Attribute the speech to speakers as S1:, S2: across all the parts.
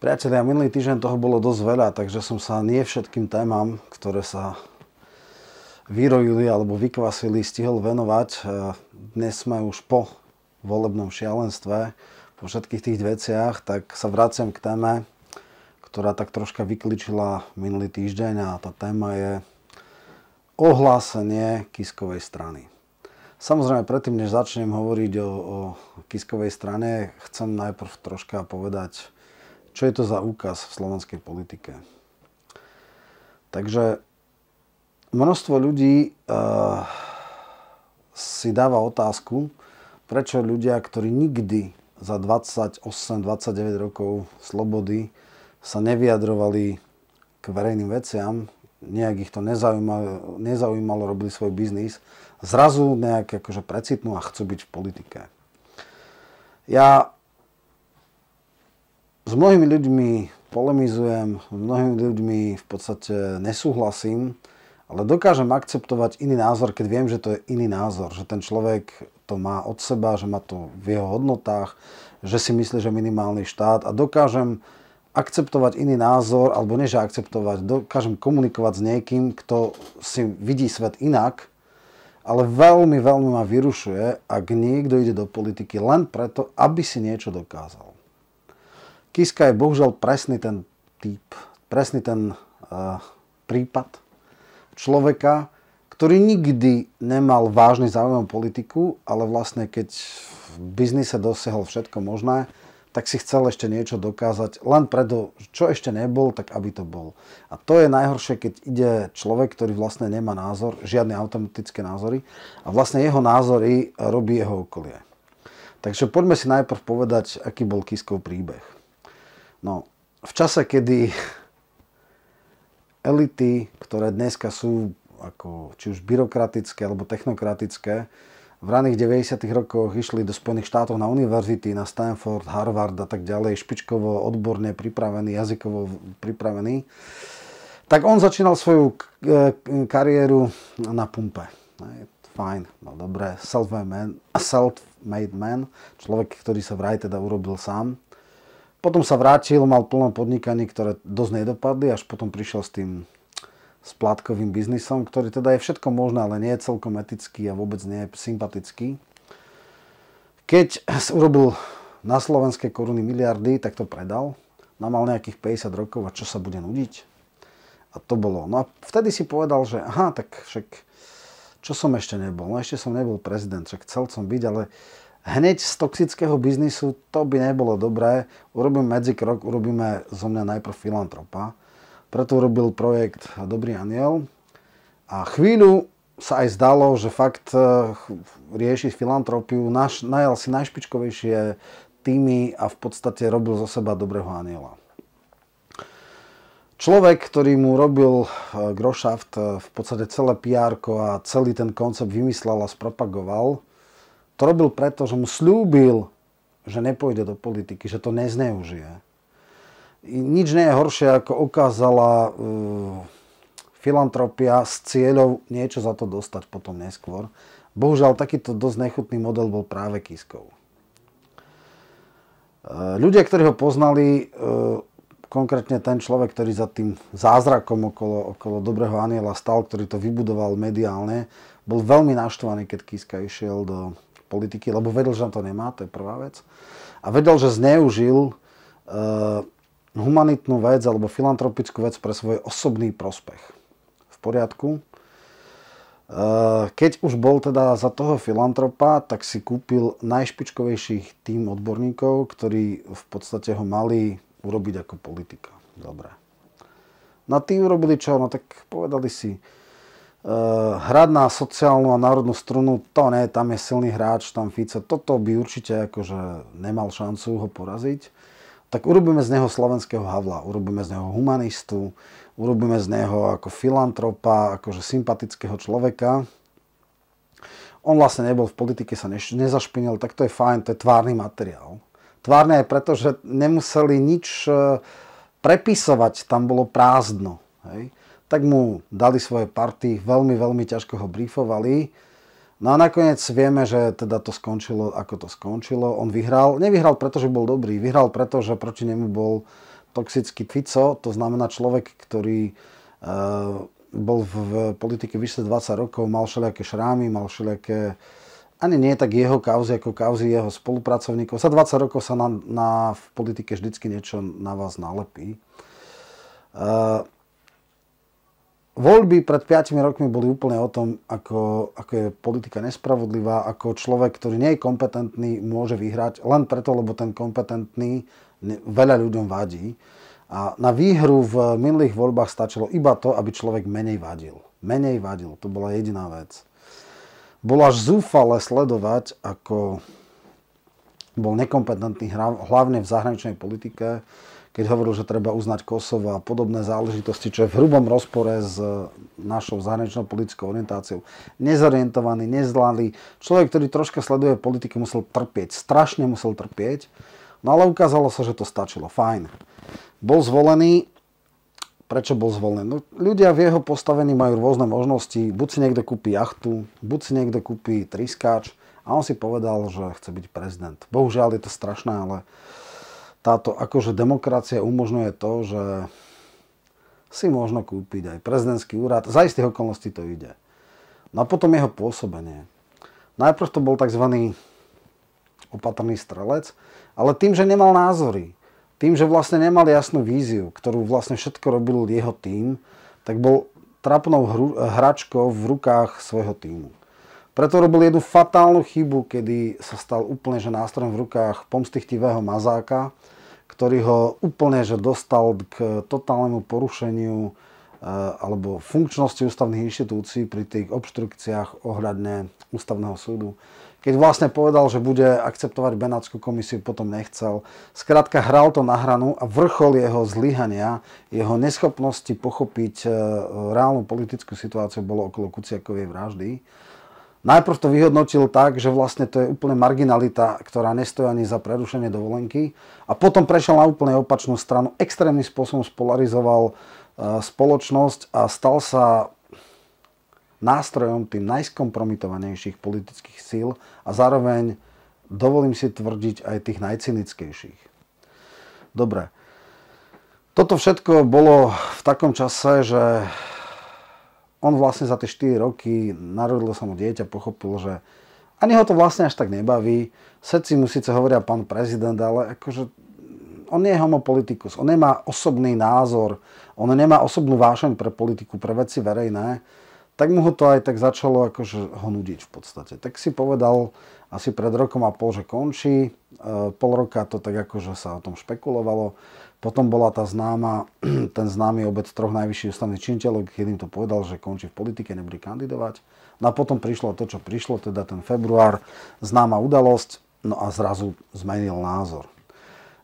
S1: Priatelia, minulý týždeň toho bolo dosť veľa, takže som sa nie všetkým témam, ktoré sa vyrojili alebo vykvasili, stihol venovať. E, dnes sme už po volebnom šialenstve, po všetkých tých veciach, tak sa vraciam k téme, ktorá tak troška vykličila minulý týždeň a tá téma je ohlásenie Kiskovej strany. Samozrejme, predtým, než začnem hovoriť o, o Kiskovej strane, chcem najprv troška povedať, čo je to za úkaz v slovenskej politike? Takže množstvo ľudí uh, si dáva otázku, prečo ľudia, ktorí nikdy za 28-29 rokov slobody sa nevyjadrovali k verejným veciam, nejak ich to nezaujímalo, nezaujímalo robili svoj biznis, zrazu nejak akože precitnú a chcú byť v politike. Ja s mnohými ľuďmi polemizujem, s mnohými ľuďmi v podstate nesúhlasím, ale dokážem akceptovať iný názor, keď viem, že to je iný názor, že ten človek to má od seba, že má to v jeho hodnotách, že si myslí, že minimálny štát a dokážem akceptovať iný názor, alebo než akceptovať, dokážem komunikovať s niekým, kto si vidí svet inak, ale veľmi, veľmi ma vyrušuje, ak niekto ide do politiky len preto, aby si niečo dokázal. Kiska je bohužiaľ presný ten typ, presný ten uh, prípad človeka, ktorý nikdy nemal vážny záujem o politiku, ale vlastne keď v biznise dosiahol všetko možné, tak si chcel ešte niečo dokázať, len preto, čo ešte nebol, tak aby to bol. A to je najhoršie, keď ide človek, ktorý vlastne nemá názor, žiadne automatické názory a vlastne jeho názory robí jeho okolie. Takže poďme si najprv povedať, aký bol Kiskov príbeh. No, v čase, kedy elity, ktoré dneska sú ako či už byrokratické alebo technokratické, v raných 90. rokoch išli do Spojených štátov na univerzity, na Stanford, Harvard a tak ďalej, špičkovo, odborne pripravený, jazykovo pripravený, tak on začínal svoju e, kariéru na pumpe. Fajn, no dobre, self-made man, self man, človek, ktorý sa vraj teda urobil sám. Potom sa vrátil, mal plno podnikaní, ktoré dosť nedopadli, až potom prišiel s tým splátkovým biznisom, ktorý teda je všetko možné, ale nie je celkom etický a vôbec nie je sympatický. Keď urobil na slovenské koruny miliardy, tak to predal. na no, mal nejakých 50 rokov a čo sa bude nudiť? A to bolo. No a vtedy si povedal, že aha, tak však čo som ešte nebol? No ešte som nebol prezident, však chcel som byť, ale hneď z toxického biznisu to by nebolo dobré. Urobím medzi krok, urobíme zo mňa najprv filantropa. Preto urobil projekt Dobrý aniel. A chvíľu sa aj zdalo, že fakt eh, rieši filantropiu, naš, najal si najšpičkovejšie týmy a v podstate robil zo seba dobrého aniela. Človek, ktorý mu robil eh, Groshaft eh, v podstate celé pr a celý ten koncept vymyslel a spropagoval, to robil preto, že mu slúbil, že nepôjde do politiky, že to nezneužije. I nič nie je horšie, ako ukázala uh, filantropia s cieľou niečo za to dostať potom neskôr. Bohužiaľ, takýto dosť nechutný model bol práve Kiskov. Eh, ľudia, ktorí ho poznali, eh, konkrétne ten človek, ktorý za tým zázrakom okolo, okolo Dobrého Aniela stal, ktorý to vybudoval mediálne, bol veľmi naštvaný, keď Kiska išiel do politiky, lebo vedel, že na to nemá, to je prvá vec. A vedel, že zneužil uh, humanitnú vec alebo filantropickú vec pre svoj osobný prospech. V poriadku. Uh, keď už bol teda za toho filantropa, tak si kúpil najšpičkovejších tým odborníkov, ktorí v podstate ho mali urobiť ako politika. Dobre. No tým urobili čo? No tak povedali si, Eh, hrať na sociálnu a národnú strunu, to nie, tam je silný hráč, tam Fica, toto by určite akože nemal šancu ho poraziť. Tak urobíme z neho slovenského Havla, urobíme z neho humanistu, urobíme z neho ako filantropa, akože sympatického človeka. On vlastne nebol v politike, sa nezašpinil, tak to je fajn, to je tvárny materiál. Tvárne aj preto, že nemuseli nič eh, prepisovať, tam bolo prázdno. Hej? tak mu dali svoje party, veľmi, veľmi ťažko ho briefovali. No a nakoniec vieme, že teda to skončilo, ako to skončilo. On vyhral, nevyhral preto, že bol dobrý, vyhral preto, že proti nemu bol toxický Fico, to znamená človek, ktorý e, bol v, v politike vyše 20 rokov, mal všelijaké šrámy, mal všelijaké ani nie tak jeho kauzy, ako kauzy jeho spolupracovníkov. Za 20 rokov sa na, na, v politike vždycky niečo na vás nalepí. E, Voľby pred 5 rokmi boli úplne o tom, ako, ako je politika nespravodlivá, ako človek, ktorý nie je kompetentný, môže vyhrať len preto, lebo ten kompetentný veľa ľuďom vadí. A na výhru v minulých voľbách stačilo iba to, aby človek menej vadil. Menej vadil, to bola jediná vec. Bolo až zúfale sledovať, ako bol nekompetentný hlavne v zahraničnej politike, keď hovoril, že treba uznať Kosovo a podobné záležitosti, čo je v hrubom rozpore s e, našou zahraničnou politickou orientáciou. Nezorientovaný, nezlalý. Človek, ktorý troška sleduje politiky, musel trpieť. Strašne musel trpieť. No ale ukázalo sa, že to stačilo. Fajn. Bol zvolený. Prečo bol zvolený? No, ľudia v jeho postavení majú rôzne možnosti. Buď si niekto kúpi jachtu, buď si niekto kúpi triskáč. A on si povedal, že chce byť prezident. Bohužiaľ je to strašné, ale táto akože demokracia umožňuje to, že si možno kúpiť aj prezidentský úrad. Za istých okolností to ide. No a potom jeho pôsobenie. Najprv to bol tzv. opatrný strelec, ale tým, že nemal názory, tým, že vlastne nemal jasnú víziu, ktorú vlastne všetko robil jeho tým, tak bol trapnou hru, hračkou v rukách svojho týmu. Preto robil jednu fatálnu chybu, kedy sa stal úplne že nástrojom v rukách pomstichtivého mazáka, ktorý ho úplne že dostal k totálnemu porušeniu e, alebo funkčnosti ústavných inštitúcií pri tých obštrukciách ohľadne ústavného súdu. Keď vlastne povedal, že bude akceptovať Benátsku komisiu, potom nechcel. Skrátka hral to na hranu a vrchol jeho zlyhania, jeho neschopnosti pochopiť e, reálnu politickú situáciu bolo okolo Kuciakovej vraždy. Najprv to vyhodnotil tak, že vlastne to je úplne marginalita, ktorá nestojí ani za prerušenie dovolenky. A potom prešiel na úplne opačnú stranu, extrémnym spôsobom spolarizoval e, spoločnosť a stal sa nástrojom tým najskompromitovanejších politických síl a zároveň dovolím si tvrdiť aj tých najcynickejších. Dobre. Toto všetko bolo v takom čase, že on vlastne za tie 4 roky, narodilo sa mu dieťa, pochopil, že ani ho to vlastne až tak nebaví. Sedci mu síce hovoria pán prezident, ale akože on nie je homopolitikus, on nemá osobný názor, on nemá osobnú vášeň pre politiku, pre veci verejné tak mu ho to aj tak začalo akože ho nudiť v podstate. Tak si povedal asi pred rokom a pol, že končí. E, pol roka to tak akože sa o tom špekulovalo. Potom bola tá známa, ten známy obec troch najvyšších ústavných činiteľov, keď im to povedal, že končí v politike, nebude kandidovať. No a potom prišlo to, čo prišlo, teda ten február, známa udalosť, no a zrazu zmenil názor.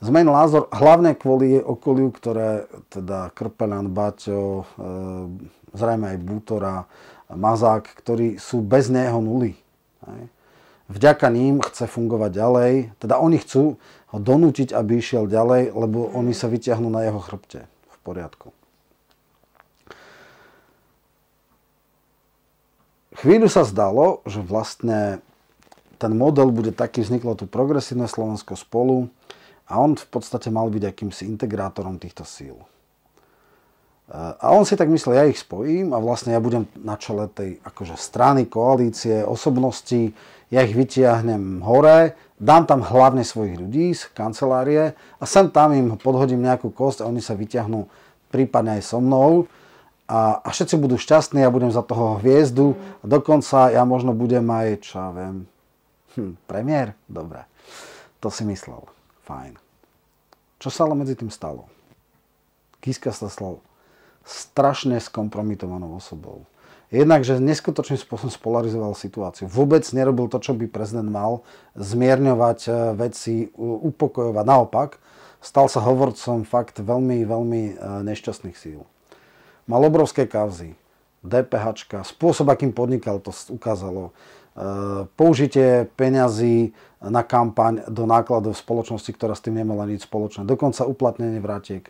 S1: Zmenil názor hlavne kvôli okoliu, ktoré teda Krpenan, Baťo, e, zrejme aj a Mazák, ktorí sú bez neho nuly. Vďaka ním chce fungovať ďalej, teda oni chcú ho donútiť, aby išiel ďalej, lebo oni sa vyťahnú na jeho chrbte. V poriadku. Chvíľu sa zdalo, že vlastne ten model bude taký, vzniklo tu progresívne Slovensko spolu a on v podstate mal byť akýmsi integrátorom týchto síl. A on si tak myslel, ja ich spojím a vlastne ja budem na čele tej akože strany, koalície, osobnosti, ja ich vytiahnem hore, dám tam hlavne svojich ľudí z kancelárie a sem tam im podhodím nejakú kost a oni sa vyťahnú prípadne aj so mnou a, a všetci budú šťastní, ja budem za toho hviezdu a dokonca ja možno budem aj, čo ja viem, hm, premiér? Dobre, to si myslel, fajn. Čo sa ale medzi tým stalo? Kiska sa stalo strašne skompromitovanou osobou. Jednak, že neskutočným spôsobom spolarizoval situáciu. Vôbec nerobil to, čo by prezident mal, zmierňovať e, veci, upokojovať. Naopak, stal sa hovorcom fakt veľmi, veľmi e, nešťastných síl. Mal obrovské kauzy. DPH, spôsob, akým podnikal, to ukázalo. E, použitie peňazí na kampaň do nákladov spoločnosti, ktorá s tým nemala nič spoločné. Dokonca uplatnenie vrátiek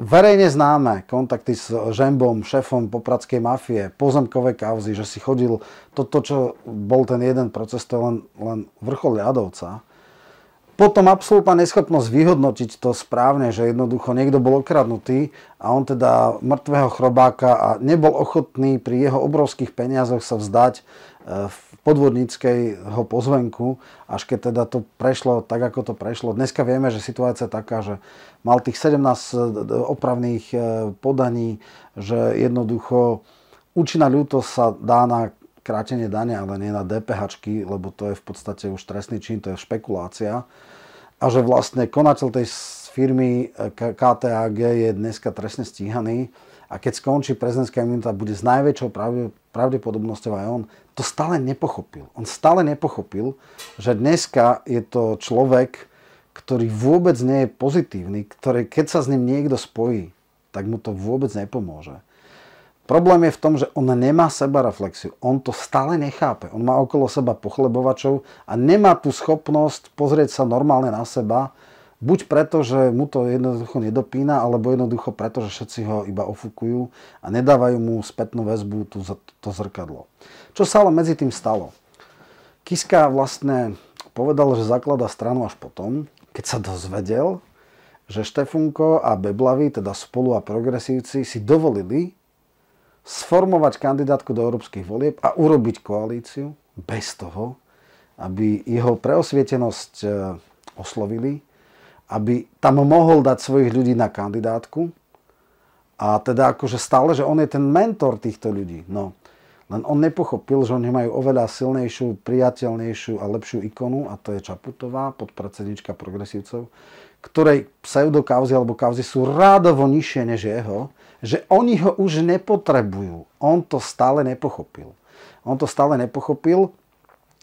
S1: Verejne známe kontakty s Žembom, šéfom popradskej mafie, pozemkové kauzy, že si chodil, toto, čo bol ten jeden proces, to je len, len vrchol ľadovca. Potom absolútna neschopnosť vyhodnotiť to správne, že jednoducho niekto bol okradnutý a on teda mŕtvého chrobáka a nebol ochotný pri jeho obrovských peniazoch sa vzdať v ho pozvenku, až keď teda to prešlo tak, ako to prešlo. Dneska vieme, že situácia je taká, že mal tých 17 e, opravných e, podaní, že jednoducho účinná ľútosť sa dá na krátenie dania, ale nie na DPH, lebo to je v podstate už trestný čin, to je špekulácia. A že vlastne konateľ tej firmy e, KTAG je dneska trestne stíhaný a keď skončí prezidentská imunita, bude s najväčšou pravdepodobnosťou aj on, to stále nepochopil. On stále nepochopil, že dneska je to človek, ktorý vôbec nie je pozitívny, ktorý keď sa s ním niekto spojí, tak mu to vôbec nepomôže. Problém je v tom, že on nemá seba reflexiu. On to stále nechápe. On má okolo seba pochlebovačov a nemá tú schopnosť pozrieť sa normálne na seba Buď preto, že mu to jednoducho nedopína, alebo jednoducho preto, že všetci ho iba ofukujú a nedávajú mu spätnú väzbu tú, to zrkadlo. Čo sa ale medzi tým stalo? Kiska vlastne povedal, že zaklada stranu až potom, keď sa dozvedel, že Štefunko a Beblavi, teda spolu a progresívci, si dovolili sformovať kandidátku do európskych volieb a urobiť koalíciu bez toho, aby jeho preosvietenosť eh, oslovili aby tam mohol dať svojich ľudí na kandidátku. A teda akože stále, že on je ten mentor týchto ľudí. No, len on nepochopil, že oni majú oveľa silnejšiu, priateľnejšiu a lepšiu ikonu a to je Čaputová, podpredsednička progresívcov, ktorej pseudokauzy alebo kauzy sú rádovo nižšie než jeho, že oni ho už nepotrebujú. On to stále nepochopil. On to stále nepochopil,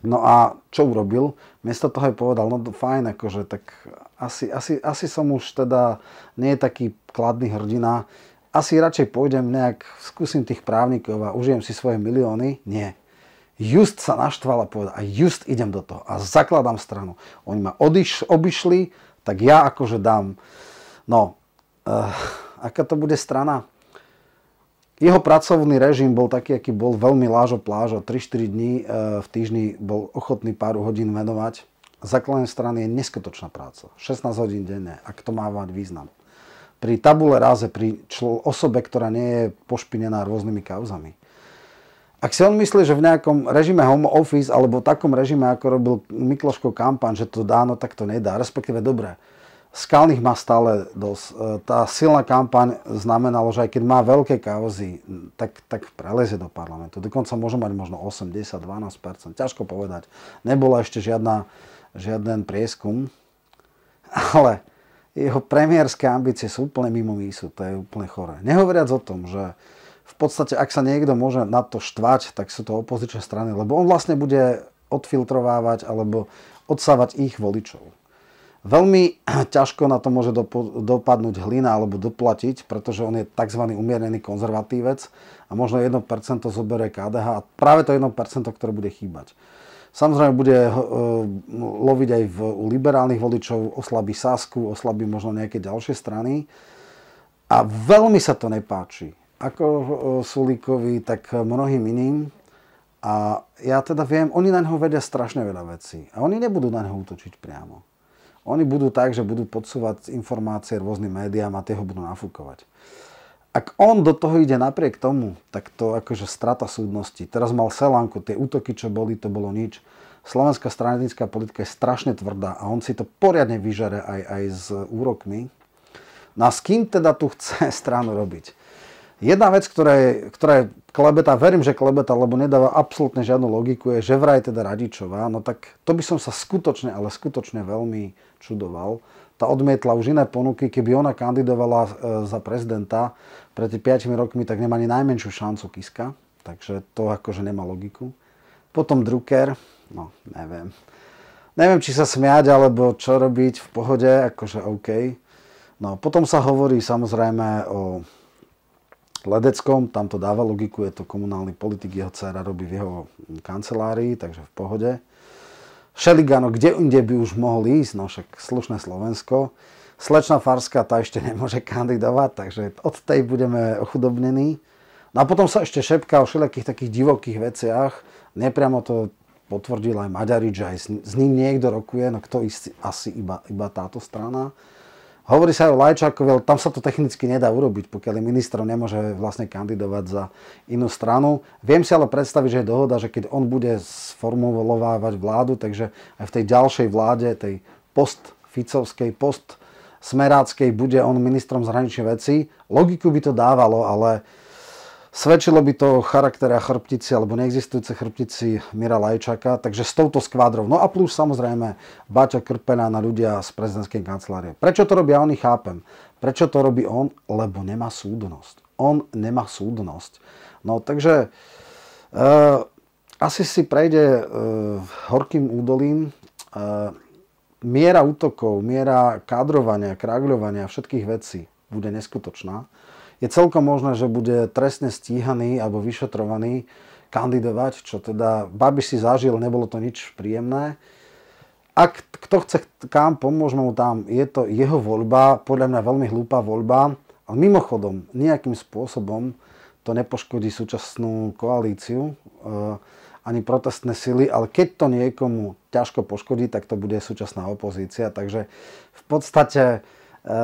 S1: no a čo urobil? Miesto toho je povedal, no fajn, akože tak asi, asi, asi som už teda nie taký kladný hrdina. Asi radšej pôjdem nejak, skúsim tých právnikov a užijem si svoje milióny. Nie. Just sa naštvala a povedal, a just idem do toho a zakladám stranu. Oni ma odiš, obišli, tak ja akože dám. No, uh, aká to bude strana? Jeho pracovný režim bol taký, aký bol veľmi lážo plážo. 3-4 dní eh, v týždni bol ochotný pár hodín venovať zakladanie strany je neskutočná práca. 16 hodín denne, ak to má mať význam. Pri tabule ráze, pri člo, osobe, ktorá nie je pošpinená rôznymi kauzami. Ak si on myslí, že v nejakom režime home office alebo takom režime, ako robil Mikloško kampan, že to dáno, tak to nedá. Respektíve, dobre, Skalných má stále dosť. E, tá silná kampaň znamenalo, že aj keď má veľké kauzy, tak, tak prelezie do parlamentu. Dokonca môže mať možno 8, 10, 12 Ťažko povedať. Nebola ešte žiadna žiaden prieskum, ale jeho premiérske ambície sú úplne mimo mísu, to je úplne chore. Nehovoriac o tom, že v podstate, ak sa niekto môže na to štvať, tak sú to opozičné strany, lebo on vlastne bude odfiltrovávať alebo odsávať ich voličov. Veľmi ťažko na to môže dopo- dopadnúť hlina alebo doplatiť, pretože on je tzv. umiernený konzervatívec a možno 1% zoberie KDH a práve to 1%, ktoré bude chýbať. Samozrejme bude eh, loviť aj v, u liberálnych voličov, oslabí Sasku, oslabí možno nejaké ďalšie strany. A veľmi sa to nepáči. Ako eh, Sulíkovi, tak mnohým iným. A ja teda viem, oni na neho vedia strašne veľa vecí. A oni nebudú na neho útočiť priamo. Oni budú tak, že budú podsúvať informácie rôznym médiám a tie ho budú nafúkovať ak on do toho ide napriek tomu, tak to akože strata súdnosti. Teraz mal Selanku, tie útoky, čo boli, to bolo nič. Slovenská stranická politika je strašne tvrdá a on si to poriadne vyžere aj, aj s úrokmi. No a s kým teda tu chce stranu robiť? Jedna vec, ktorá je, ktorá je klebeta, verím, že klebeta, lebo nedáva absolútne žiadnu logiku, je, že vraj teda Radičová, no tak to by som sa skutočne, ale skutočne veľmi čudoval, tá odmietla už iné ponuky, keby ona kandidovala e, za prezidenta pred 5 rokmi, tak nemá ani najmenšiu šancu Kiska. Takže to akože nemá logiku. Potom Drucker, no neviem. Neviem, či sa smiať, alebo čo robiť v pohode, akože OK. No potom sa hovorí samozrejme o Ledeckom, tam to dáva logiku, je to komunálny politik, jeho dcera robí v jeho kancelárii, takže v pohode. Šeligano, kde inde by už mohol ísť, no však slušné Slovensko. Slečna Farska, tá ešte nemôže kandidovať, takže od tej budeme ochudobnení. No a potom sa ešte šepká o všelijakých takých divokých veciach. Nepriamo to potvrdil aj Maďarič, aj s ním niekto rokuje, no kto istý, asi iba, iba táto strana. Hovorí sa aj o Lajčákovi, ale tam sa to technicky nedá urobiť, pokiaľ ministrom nemôže vlastne kandidovať za inú stranu. Viem si ale predstaviť, že je dohoda, že keď on bude sformulovávať vládu, takže aj v tej ďalšej vláde, tej post-Ficovskej, post-Smeráckej, bude on ministrom zahraničných vecí. Logiku by to dávalo, ale Svedčilo by to a chrbtici alebo neexistujúce chrbtici Mira Lajčaka, takže s touto skvádrou. No a plus samozrejme Baťa Krpená na ľudia z prezidentskej kancelárie. Prečo to robia oni, chápem. Prečo to robí on? Lebo nemá súdnosť. On nemá súdnosť. No takže e, asi si prejde e, horkým údolím. E, miera útokov, miera kádrovania, kráľovania všetkých vecí bude neskutočná je celkom možné, že bude trestne stíhaný alebo vyšetrovaný kandidovať, čo teda Babiš si zažil, nebolo to nič príjemné. Ak kto chce kam, pomôžme mu tam. Je to jeho voľba, podľa mňa veľmi hlúpa voľba. A mimochodom, nejakým spôsobom to nepoškodí súčasnú koalíciu eh, ani protestné sily, ale keď to niekomu ťažko poškodí, tak to bude súčasná opozícia. Takže v podstate e,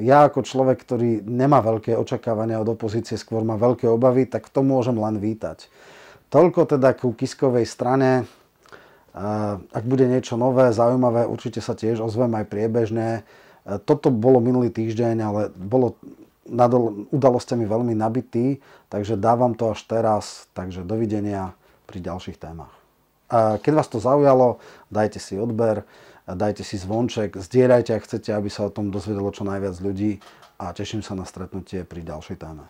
S1: ja ako človek, ktorý nemá veľké očakávania od opozície, skôr má veľké obavy, tak to môžem len vítať. Toľko teda ku Kiskovej strane. Ak bude niečo nové, zaujímavé, určite sa tiež ozvem aj priebežne. Toto bolo minulý týždeň, ale bolo nadol, udalostiami veľmi nabitý, takže dávam to až teraz. Takže dovidenia pri ďalších témach. Keď vás to zaujalo, dajte si odber dajte si zvonček, zdieľajte, ak chcete, aby sa o tom dozvedelo čo najviac ľudí a teším sa na stretnutie pri ďalšej téme.